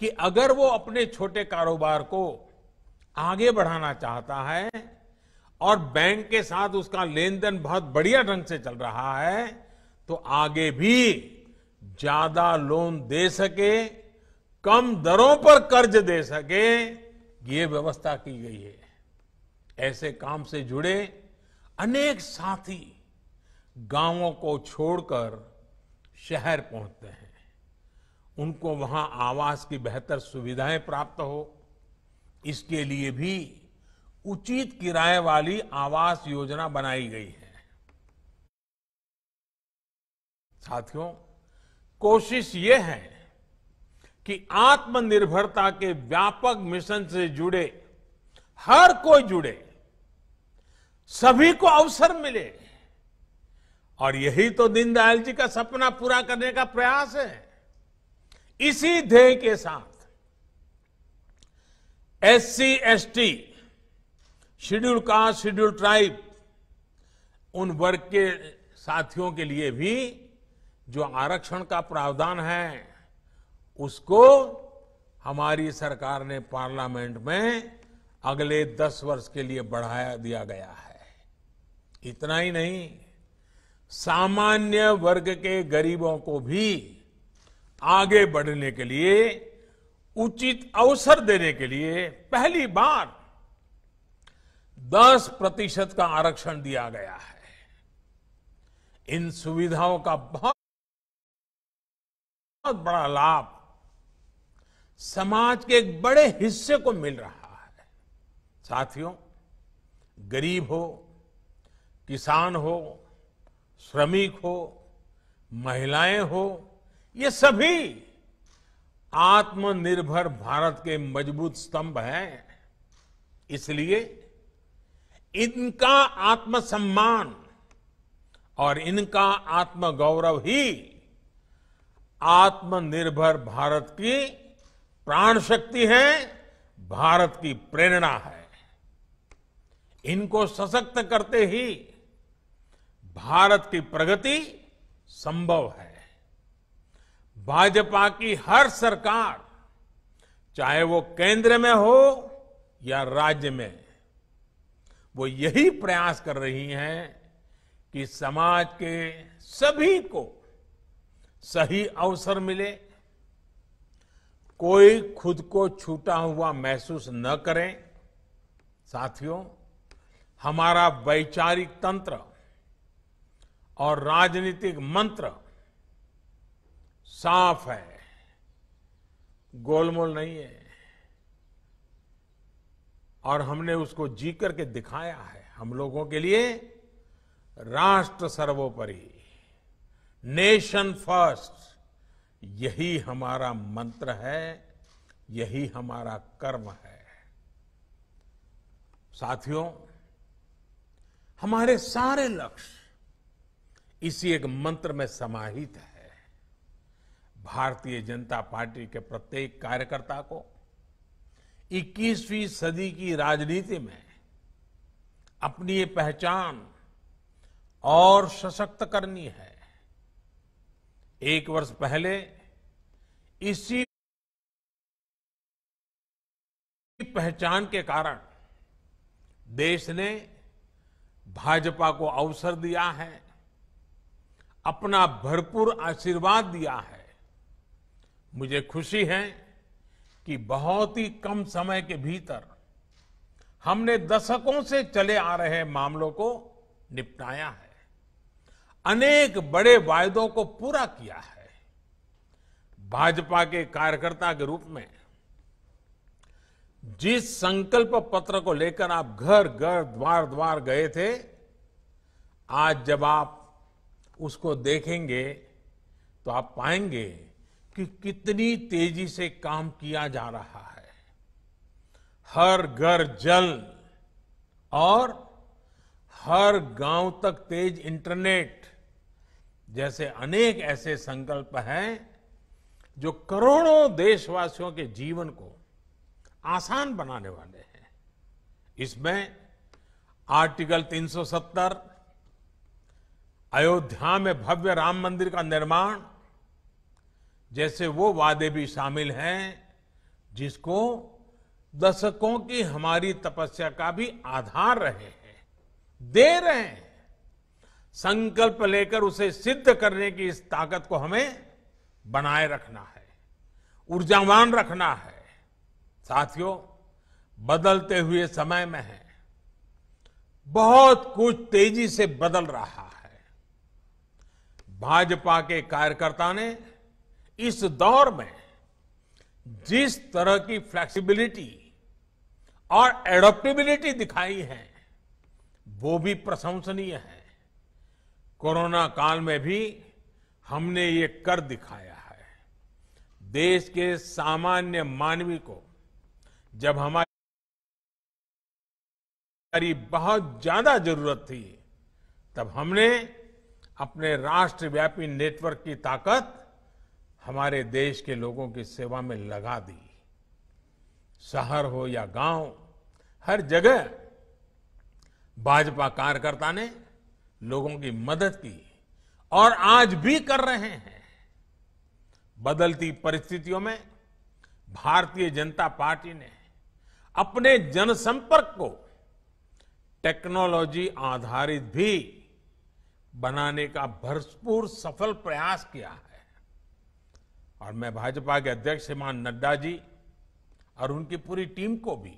कि अगर वो अपने छोटे कारोबार को आगे बढ़ाना चाहता है और बैंक के साथ उसका लेन देन बहुत बढ़िया ढंग से चल रहा है तो आगे भी ज्यादा लोन दे सके कम दरों पर कर्ज दे सके ये व्यवस्था की गई है ऐसे काम से जुड़े अनेक साथी गांवों को छोड़कर शहर पहुंचते हैं उनको वहां आवास की बेहतर सुविधाएं प्राप्त हो इसके लिए भी उचित किराए वाली आवास योजना बनाई गई है साथियों कोशिश ये है कि आत्मनिर्भरता के व्यापक मिशन से जुड़े हर कोई जुड़े सभी को अवसर मिले और यही तो दीनदयाल जी का सपना पूरा करने का प्रयास है इसी ध्येय के साथ S C S T schedule caste schedule tribe उन वर्ग के साथियों के लिए भी जो आरक्षण का प्रावधान है उसको हमारी सरकार ने पार्लियामेंट में अगले दस वर्ष के लिए बढ़ाया दिया गया है इतना ही नहीं सामान्य वर्ग के गरीबों को भी आगे बढ़ने के लिए उचित अवसर देने के लिए पहली बार 10 प्रतिशत का आरक्षण दिया गया है इन सुविधाओं का बहुत बड़ा लाभ समाज के एक बड़े हिस्से को मिल रहा है साथियों गरीब हो किसान हो श्रमिक हो महिलाएं हो ये सभी आत्मनिर्भर भारत के मजबूत स्तंभ हैं इसलिए इनका आत्मसम्मान और इनका आत्मगौरव ही आत्मनिर्भर भारत की प्राण शक्ति है भारत की प्रेरणा है इनको सशक्त करते ही भारत की प्रगति संभव है भाजपा की हर सरकार चाहे वो केंद्र में हो या राज्य में वो यही प्रयास कर रही हैं कि समाज के सभी को सही अवसर मिले कोई खुद को छूटा हुआ महसूस न करें साथियों हमारा वैचारिक तंत्र और राजनीतिक मंत्र साफ है गोलमोल नहीं है और हमने उसको जी करके दिखाया है हम लोगों के लिए राष्ट्र सर्वोपरि नेशन फर्स्ट यही हमारा मंत्र है यही हमारा कर्म है साथियों हमारे सारे लक्ष्य इसी एक मंत्र में समाहित है भारतीय जनता पार्टी के प्रत्येक कार्यकर्ता को 21वीं सदी की राजनीति में अपनी पहचान और सशक्त करनी है एक वर्ष पहले इसी पहचान के कारण देश ने भाजपा को अवसर दिया है अपना भरपूर आशीर्वाद दिया है मुझे खुशी है कि बहुत ही कम समय के भीतर हमने दशकों से चले आ रहे मामलों को निपटाया है अनेक बड़े वायदों को पूरा किया है भाजपा के कार्यकर्ता के रूप में जिस संकल्प पत्र को लेकर आप घर घर द्वार द्वार गए थे आज जब आप उसको देखेंगे तो आप पाएंगे कि कितनी तेजी से काम किया जा रहा है हर घर जल और हर गांव तक तेज इंटरनेट जैसे अनेक ऐसे संकल्प हैं जो करोड़ों देशवासियों के जीवन को आसान बनाने वाले हैं इसमें आर्टिकल 370 अयोध्या में भव्य राम मंदिर का निर्माण जैसे वो वादे भी शामिल हैं जिसको दशकों की हमारी तपस्या का भी आधार रहे हैं दे रहे हैं संकल्प लेकर उसे सिद्ध करने की इस ताकत को हमें बनाए रखना है ऊर्जावान रखना है साथियों बदलते हुए समय में है बहुत कुछ तेजी से बदल रहा है भाजपा के कार्यकर्ता ने इस दौर में जिस तरह की फ्लेक्सिबिलिटी और एडोप्टेबिलिटी दिखाई है वो भी प्रशंसनीय है कोरोना काल में भी हमने ये कर दिखाया है देश के सामान्य मानवी को जब हमारी बहुत ज्यादा जरूरत थी तब हमने अपने राष्ट्रव्यापी नेटवर्क की ताकत हमारे देश के लोगों की सेवा में लगा दी शहर हो या गांव हर जगह भाजपा कार्यकर्ता ने लोगों की मदद की और आज भी कर रहे हैं बदलती परिस्थितियों में भारतीय जनता पार्टी ने अपने जनसंपर्क को टेक्नोलॉजी आधारित भी बनाने का भरपूर सफल प्रयास किया है और मैं भाजपा के अध्यक्ष श्रीमान नड्डा जी और उनकी पूरी टीम को भी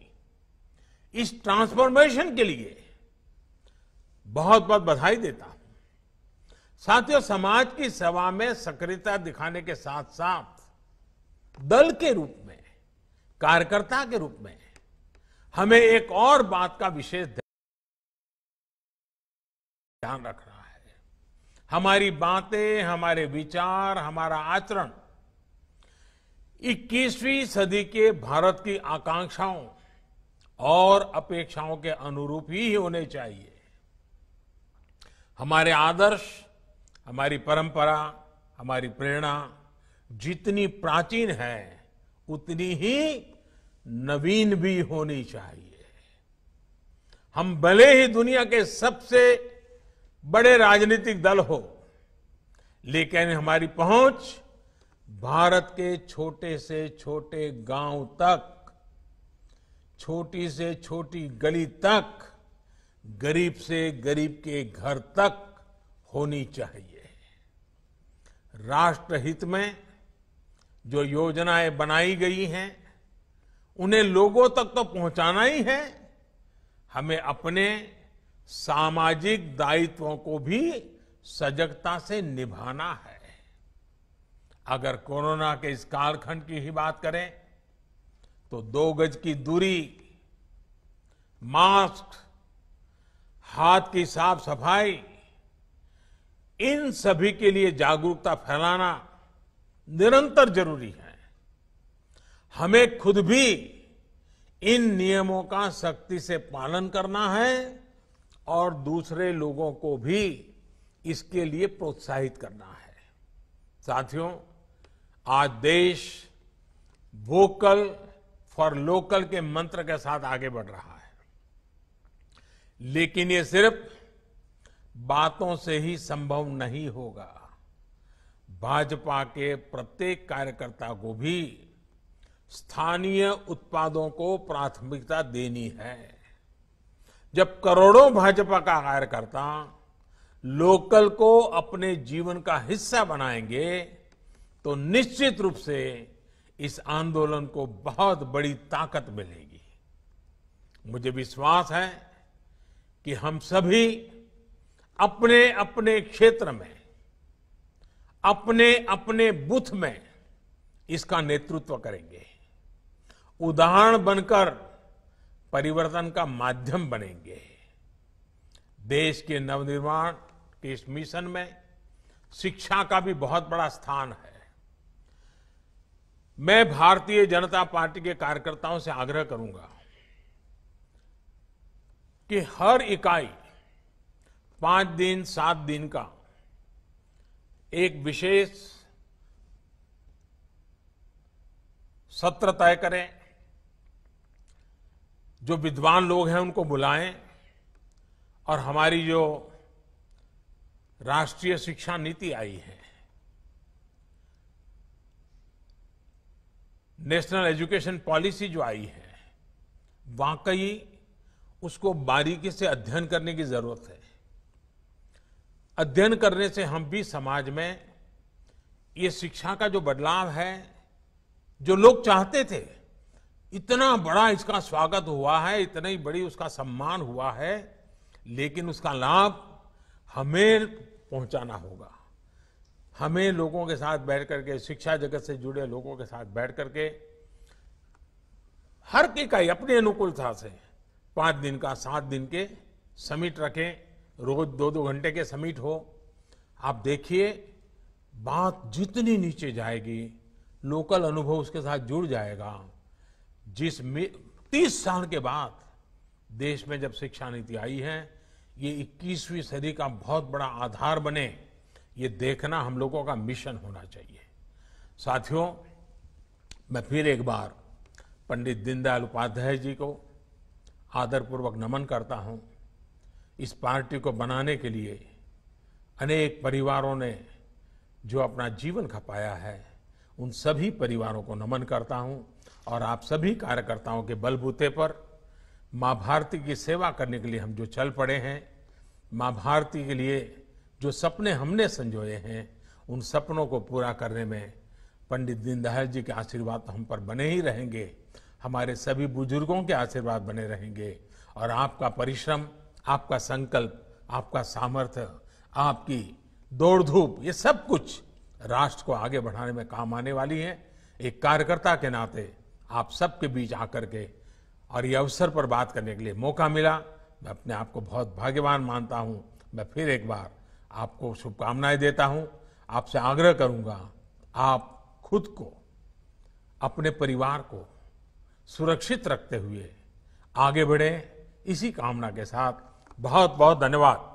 इस ट्रांसफॉर्मेशन के लिए बहुत बहुत बधाई देता हूं साथियों समाज की सेवा में सक्रियता दिखाने के साथ साथ दल के रूप में कार्यकर्ता के रूप में हमें एक और बात का विशेष ध्यान रखना है हमारी बातें हमारे विचार हमारा आचरण 21वीं सदी के भारत की आकांक्षाओं और अपेक्षाओं के अनुरूप ही होने चाहिए हमारे आदर्श हमारी परंपरा हमारी प्रेरणा जितनी प्राचीन है उतनी ही नवीन भी होनी चाहिए हम भले ही दुनिया के सबसे बड़े राजनीतिक दल हो लेकिन हमारी पहुंच भारत के छोटे से छोटे गांव तक छोटी से छोटी गली तक गरीब से गरीब के घर तक होनी चाहिए राष्ट्रहित में जो योजनाएं बनाई गई हैं उन्हें लोगों तक तो पहुंचाना ही है हमें अपने सामाजिक दायित्वों को भी सजगता से निभाना है अगर कोरोना के इस कालखंड की ही बात करें तो दो गज की दूरी मास्क हाथ की साफ सफाई इन सभी के लिए जागरूकता फैलाना निरंतर जरूरी है हमें खुद भी इन नियमों का सख्ती से पालन करना है और दूसरे लोगों को भी इसके लिए प्रोत्साहित करना है साथियों आज देश वोकल फॉर लोकल के मंत्र के साथ आगे बढ़ रहा है लेकिन ये सिर्फ बातों से ही संभव नहीं होगा भाजपा के प्रत्येक कार्यकर्ता को भी स्थानीय उत्पादों को प्राथमिकता देनी है जब करोड़ों भाजपा का कार्यकर्ता लोकल को अपने जीवन का हिस्सा बनाएंगे तो निश्चित रूप से इस आंदोलन को बहुत बड़ी ताकत मिलेगी मुझे विश्वास है कि हम सभी अपने अपने क्षेत्र में अपने अपने बूथ में इसका नेतृत्व करेंगे उदाहरण बनकर परिवर्तन का माध्यम बनेंगे देश के नवनिर्माण के इस मिशन में शिक्षा का भी बहुत बड़ा स्थान है मैं भारतीय जनता पार्टी के कार्यकर्ताओं से आग्रह करूंगा कि हर इकाई पांच दिन सात दिन का एक विशेष सत्र तय करें जो विद्वान लोग हैं उनको बुलाएं और हमारी जो राष्ट्रीय शिक्षा नीति आई है नेशनल एजुकेशन पॉलिसी जो आई है वाकई उसको बारीकी से अध्ययन करने की जरूरत है अध्ययन करने से हम भी समाज में ये शिक्षा का जो बदलाव है जो लोग चाहते थे इतना बड़ा इसका स्वागत हुआ है इतना ही बड़ी उसका सम्मान हुआ है लेकिन उसका लाभ हमें पहुंचाना होगा हमें लोगों के साथ बैठ करके शिक्षा जगत से जुड़े लोगों के साथ बैठ करके हर की इकाई अपने अनुकूलता से पाँच दिन का सात दिन के समिट रखें रोज दो दो घंटे के समिट हो आप देखिए बात जितनी नीचे जाएगी लोकल अनुभव उसके साथ जुड़ जाएगा जिस तीस साल के बाद देश में जब शिक्षा नीति आई है ये 21वीं सदी का बहुत बड़ा आधार बने ये देखना हम लोगों का मिशन होना चाहिए साथियों मैं फिर एक बार पंडित दीनदयाल उपाध्याय जी को आदरपूर्वक नमन करता हूं इस पार्टी को बनाने के लिए अनेक परिवारों ने जो अपना जीवन खपाया है उन सभी परिवारों को नमन करता हूं और आप सभी कार्यकर्ताओं के बलबूते पर माँ भारती की सेवा करने के लिए हम जो चल पड़े हैं माँ भारती के लिए जो सपने हमने संजोए हैं उन सपनों को पूरा करने में पंडित दीनदयाल जी के आशीर्वाद हम पर बने ही रहेंगे हमारे सभी बुजुर्गों के आशीर्वाद बने रहेंगे और आपका परिश्रम आपका संकल्प आपका सामर्थ्य आपकी दौड़ धूप ये सब कुछ राष्ट्र को आगे बढ़ाने में काम आने वाली है एक कार्यकर्ता के नाते आप सबके बीच आकर के और ये अवसर पर बात करने के लिए मौका मिला मैं अपने आप को बहुत भाग्यवान मानता हूँ मैं फिर एक बार आपको शुभकामनाएं देता हूँ आपसे आग्रह करूँगा आप खुद को अपने परिवार को सुरक्षित रखते हुए आगे बढ़े इसी कामना के साथ बहुत बहुत धन्यवाद